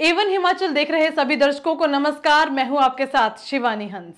Avon Himachal देख रहे सभी दर्शकों को नमस्कार मैं हूं आपके साथ शिवानी हंस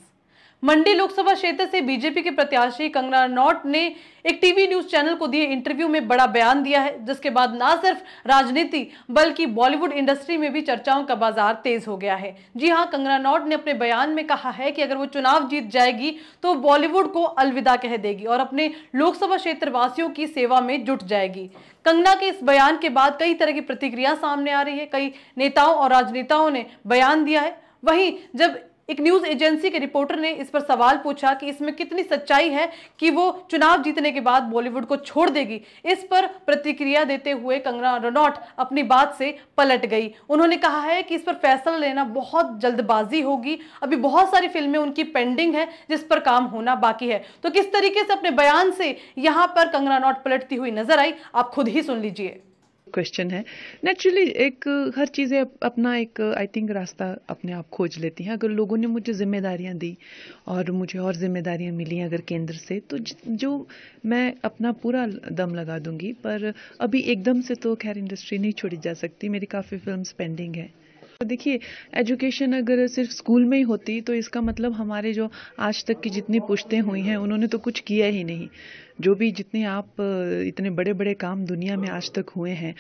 मंडी लोकसभा क्षेत्र से बीजेपी के प्रत्याशी कंगना रनौट ने एक टीवी न्यूज चैनल को दिए इंटरव्यू में बड़ा बयान दिया है जिसके बाद ना सिर्फ राजनीति बल्कि बॉलीवुड इंडस्ट्री में भी चर्चाओं का बाजार तेज हो गया है जी हां कंगना रनौट ने अपने बयान में कहा है कि अगर वो चुनाव जीत जाएगी तो बॉलीवुड को अलविदा कह देगी और अपने लोकसभा क्षेत्र वासियों की सेवा में जुट जाएगी कंगना के इस बयान के बाद कई तरह की प्रतिक्रिया सामने आ रही है कई नेताओं और राजनेताओं ने बयान दिया है वहीं जब एक न्यूज एजेंसी के रिपोर्टर ने इस पर सवाल पूछा कि इसमें कितनी सच्चाई है कि वो चुनाव जीतने के बाद बॉलीवुड को छोड़ देगी इस पर प्रतिक्रिया देते हुए कंगना रनौट अपनी बात से पलट गई उन्होंने कहा है कि इस पर फैसला लेना बहुत जल्दबाजी होगी अभी बहुत सारी फिल्में उनकी पेंडिंग है जिस पर काम होना बाकी है तो किस तरीके से अपने बयान से यहाँ पर कंगना रनौट पलटती हुई नजर आई आप खुद ही सुन लीजिए क्वेश्चन है नेचुरली एक हर चीज़ें अपना एक आई थिंक रास्ता अपने आप खोज लेती हैं अगर लोगों ने मुझे जिम्मेदारियां दी और मुझे और जिम्मेदारियां मिली अगर केंद्र से तो जो मैं अपना पूरा दम लगा दूंगी पर अभी एकदम से तो खैर इंडस्ट्री नहीं छोड़ी जा सकती मेरी काफ़ी फिल्म पेंडिंग है तो देखिए एजुकेशन अगर सिर्फ स्कूल में ही होती तो इसका मतलब हमारे जो आज तक की जितनी पुश्तें हुई हैं उन्होंने तो कुछ किया ही नहीं जो भी जितने आप इतने बड़े बड़े काम दुनिया में आज तक हुए हैं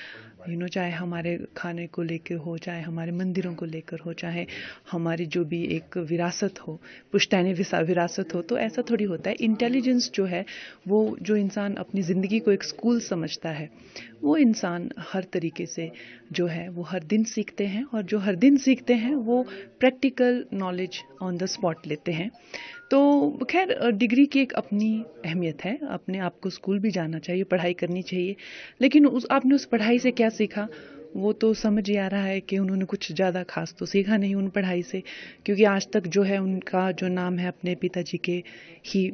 यू नो चाहे हमारे खाने को लेकर हो चाहे हमारे मंदिरों को लेकर हो चाहे हमारी जो भी एक विरासत हो पुश्तैनी विरासत हो तो ऐसा थोड़ी होता है इंटेलिजेंस जो है वो जो इंसान अपनी ज़िंदगी को एक स्कूल समझता है वो इंसान हर तरीके से जो है वो हर दिन सीखते हैं और जो हर दिन सीखते हैं वो practical knowledge on the spot लेते हैं तो खैर डिग्री की एक अपनी अहमियत है अपने आप को स्कूल भी जाना चाहिए पढ़ाई करनी चाहिए लेकिन उस आपने उस पढ़ाई से क्या सीखा वो तो समझ ही आ रहा है कि उन्होंने कुछ ज़्यादा खास तो सीखा नहीं उन पढ़ाई से क्योंकि आज तक जो है उनका जो नाम है अपने पिताजी के ही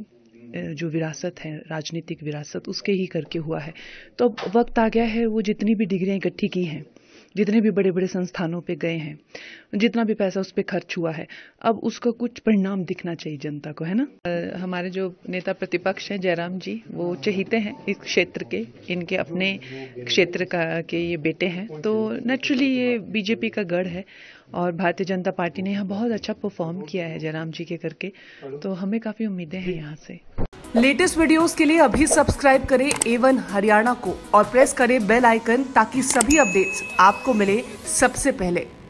जो विरासत है राजनीतिक विरासत उसके ही करके हुआ है तो अब वक्त आ गया है वो जितनी भी डिग्रियाँ इकट्ठी की हैं जितने भी बड़े बड़े संस्थानों पे गए हैं जितना भी पैसा उस पर खर्च हुआ है अब उसका कुछ परिणाम दिखना चाहिए जनता को है ना आ, हमारे जो नेता प्रतिपक्ष हैं जयराम जी वो चहीते हैं इस क्षेत्र के इनके अपने क्षेत्र का के ये बेटे हैं तो नेचुरली ये बीजेपी का गढ़ है और भारतीय जनता पार्टी ने यहाँ बहुत अच्छा परफॉर्म किया है जयराम जी के करके तो हमें काफ़ी उम्मीदें हैं यहाँ से लेटेस्ट वीडियोस के लिए अभी सब्सक्राइब करें एवन हरियाणा को और प्रेस करें बेल आइकन ताकि सभी अपडेट्स आपको मिले सबसे पहले